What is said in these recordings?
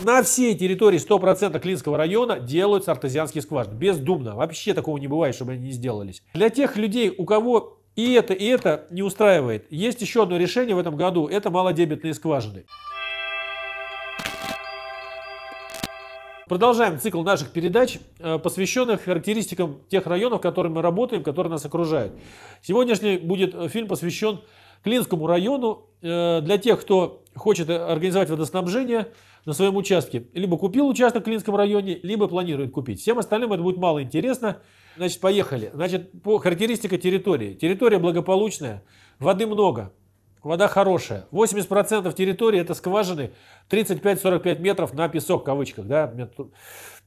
На всей территории 100% Клинского района делаются артезианские скважины. Бездумно. Вообще такого не бывает, чтобы они не сделались. Для тех людей, у кого и это, и это не устраивает, есть еще одно решение в этом году. Это малодебетные скважины. Продолжаем цикл наших передач, э, посвященных характеристикам тех районов, которые мы работаем, которые нас окружают. Сегодняшний будет э, фильм посвящен Клинскому району э, для тех, кто хочет организовать водоснабжение на своем участке, либо купил участок в Клинском районе, либо планирует купить. Всем остальным это будет мало интересно. Значит, поехали. Значит, по характеристика территории. Территория благополучная, воды много, вода хорошая. 80% территории это скважины 35-45 метров на песок, в кавычках. Да?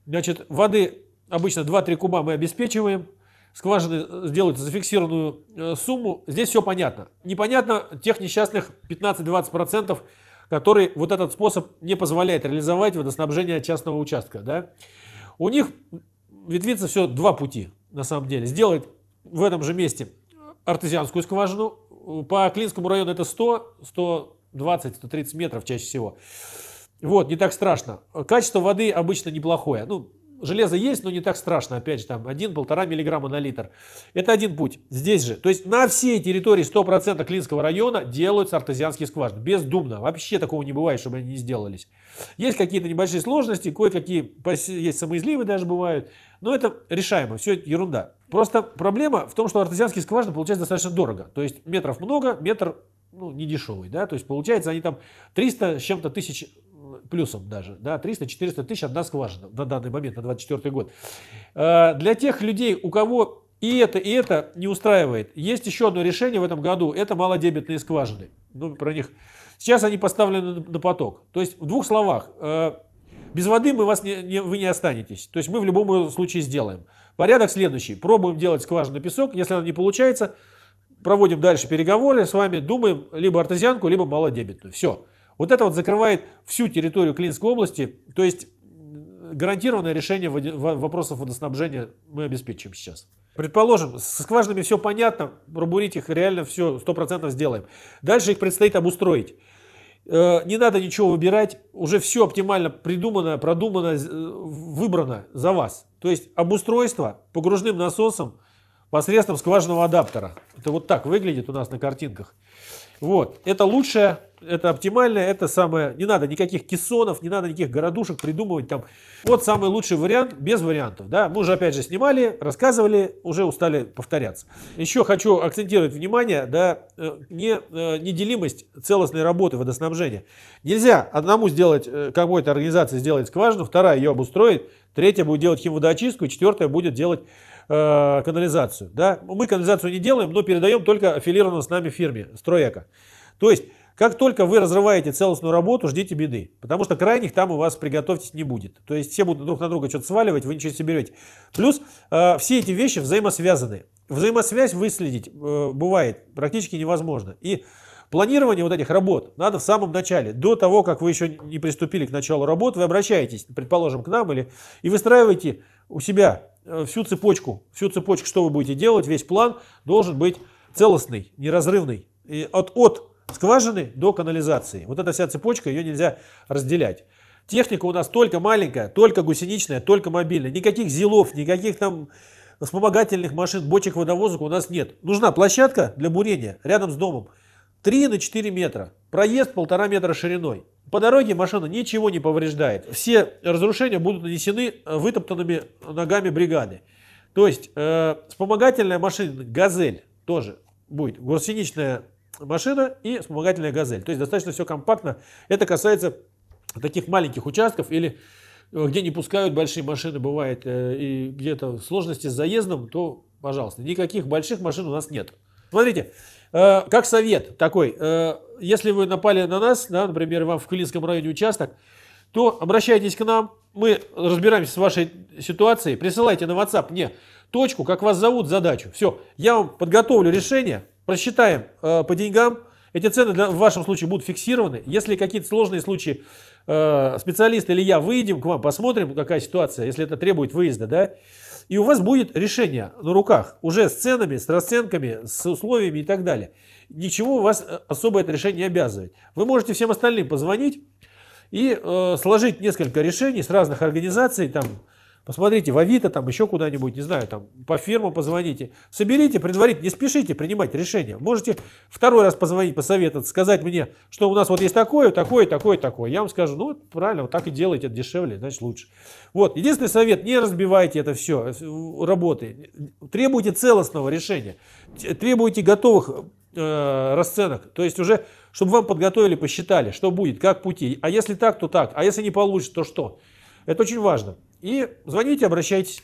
Значит, воды обычно 2-3 куба мы обеспечиваем – скважины э, сделают зафиксированную э, сумму, здесь все понятно. Непонятно тех несчастных 15-20%, которые вот этот способ не позволяет реализовать водоснабжение частного участка. Да? У них ветвится все два пути, на самом деле. Сделать в этом же месте артезианскую скважину. По Клинскому району это 100, 120, 130 метров чаще всего. Вот, не так страшно. Качество воды обычно неплохое. Ну, железо есть, но не так страшно, опять же, там 1-1,5 миллиграмма на литр. Это один путь. Здесь же. То есть на всей территории 100% Клинского района делаются артезианские скважины. Бездумно. Вообще такого не бывает, чтобы они не сделались. Есть какие-то небольшие сложности, кое-какие есть самоизливы даже бывают. Но это решаемо, все ерунда. Просто проблема в том, что артезианские скважины получаются достаточно дорого. То есть метров много, метр ну, не дешевый, да, то есть получается они там 300 с чем-то тысяч плюсом даже, да, 300-400 тысяч одна скважина на данный момент, на 24 год. Э, для тех людей, у кого и это, и это не устраивает, есть еще одно решение в этом году, это малодебетные скважины. Ну, про них... Сейчас они поставлены на поток. То есть, в двух словах, э, без воды мы вас не, не, вы не останетесь. То есть мы в любом случае сделаем. Порядок следующий. Пробуем делать скважину песок. Если она не получается, проводим дальше переговоры с вами, думаем либо артезианку, либо малодебетную. Все. Вот это вот закрывает всю территорию Клинской области, то есть гарантированное решение вопросов водоснабжения мы обеспечим сейчас. Предположим, с скважинами все понятно, пробурить их реально все 100% сделаем. Дальше их предстоит обустроить. Э, не надо ничего выбирать, уже все оптимально придумано, продумано, э, выбрано за вас. То есть обустройство погружным насосом посредством скважинного адаптера. Это вот так выглядит у нас на картинках. Вот, это лучшее это оптимальное, это самое, не надо никаких кессонов, не надо никаких городушек придумывать там. Вот самый лучший вариант, без вариантов, да. Мы уже опять же снимали, рассказывали, уже устали повторяться. Еще хочу акцентировать внимание, да, э, не, э, неделимость целостной работы водоснабжения. Нельзя одному сделать, какой-то э, организации сделать скважину, вторая ее обустроит, третья будет делать химводоочистку, и четвертая будет делать канализацию. Да? Мы канализацию не делаем, но передаем только аффилированную с нами фирме «Строэко». То есть как только вы разрываете целостную работу, ждите беды, потому что крайних там у вас приготовьтесь не будет. То есть все будут друг на друга что-то сваливать, вы ничего не соберете. Плюс э, все эти вещи взаимосвязаны. Взаимосвязь выследить э, бывает практически невозможно. И Планирование вот этих работ надо в самом начале, до того, как вы еще не приступили к началу работ, вы обращаетесь, предположим, к нам или и выстраиваете у себя э, всю цепочку, всю цепочку, что вы будете делать, весь план должен быть целостный, неразрывный. И от, от скважины до канализации. Вот эта вся цепочка, ее нельзя разделять. Техника у нас только маленькая, только гусеничная, только мобильная. Никаких зилов, никаких там вспомогательных машин, бочек водовозок у нас нет. Нужна площадка для бурения рядом с домом. 3 на 4 метра. Проезд полтора метра шириной. По дороге машина ничего не повреждает. Все разрушения будут нанесены э, вытоптанными ногами бригады. То есть э, вспомогательная машина «Газель» тоже будет. Гусеничная машина и вспомогательная газель. То есть достаточно все компактно. Это касается таких маленьких участков или э, где не пускают большие машины, бывает, э, и где-то сложности с заездом, то, пожалуйста, никаких больших машин у нас нет. Смотрите, э, как совет такой, если вы напали на нас, да, например, вам в Кулинском районе участок, то обращайтесь к нам, мы разбираемся с вашей ситуацией, присылайте на WhatsApp мне точку, как вас зовут, задачу. Все, я вам подготовлю решение, просчитаем э, по деньгам. Эти цены для, в вашем случае будут фиксированы. Если какие-то сложные случаи, э, специалист или я выйдем к вам, посмотрим, какая ситуация, если это требует выезда, да, и у вас будет решение на руках, уже с ценами, с расценками, с условиями и так далее. Ничего вас э, особо это решение не обязывает. Вы можете всем остальным позвонить и э, сложить несколько решений с разных организаций, там, Посмотрите в Авито, там еще куда-нибудь, не знаю, там по ферму позвоните. Соберите предварительно, не спешите принимать решение. Можете второй раз позвонить, посоветовать, сказать мне, что у нас вот есть такое, такое, такое, такое. Я вам скажу, ну правильно, вот так и делайте, это дешевле, значит лучше. Вот, единственный совет, не разбивайте это все, э, работы. Требуйте целостного решения, требуйте готовых э, расценок. То есть уже, чтобы вам подготовили, посчитали, что будет, как пути. А если так, то так. А если не получится, то что? Это очень важно. И звоните, обращайтесь.